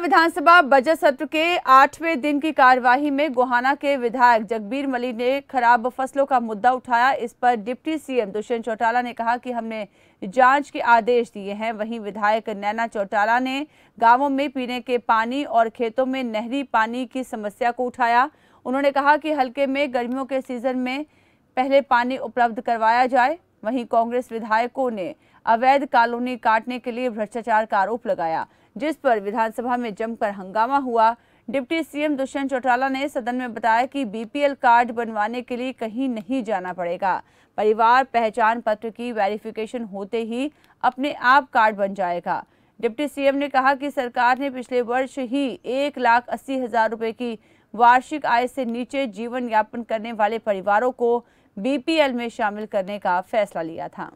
विधानसभा budget सत्र के आठवें दिन की कार्यवाही में गोहाना के विधायक जगबीर मलिक ने खराब फसलों का मुद्दा उठाया इस पर डिप्टी सीएम दुष्यंत चौटाला ने कहा कि हमने जांच के आदेश दिए हैं वहीं विधायक नैना चौटाला ने गांवों में पीने के पानी और खेतों में नहरी पानी की समस्या को उठाया उन्होंने कहा कि हल्के में गर्मियों के सीजन में पहले पानी उपलब्ध करवाया जाए वहीं कांग्रेस विधायकों ने अवैध कॉलोनी काटने के लिए भ्रष्टाचार का आरोप लगाया जिस पर विधानसभा में जमकर हंगामा हुआ डिप्टी सीएम दुष्यंत चौटाला ने सदन में बताया कि बीपीएल कार्ड बनवाने के लिए कहीं नहीं जाना पड़ेगा परिवार पहचान पत्र की वेरिफिकेशन होते ही अपने आप कार्ड बन जाएगा डिप्टी सीएम ने कहा कि सरकार ने पिछले वर्ष ही एक लाख अस्सी हजार रुपए की वार्षिक आय से नीचे जीवन यापन करने वाले परिवारों को बीपीएल में शामिल करने का फैसला लिया था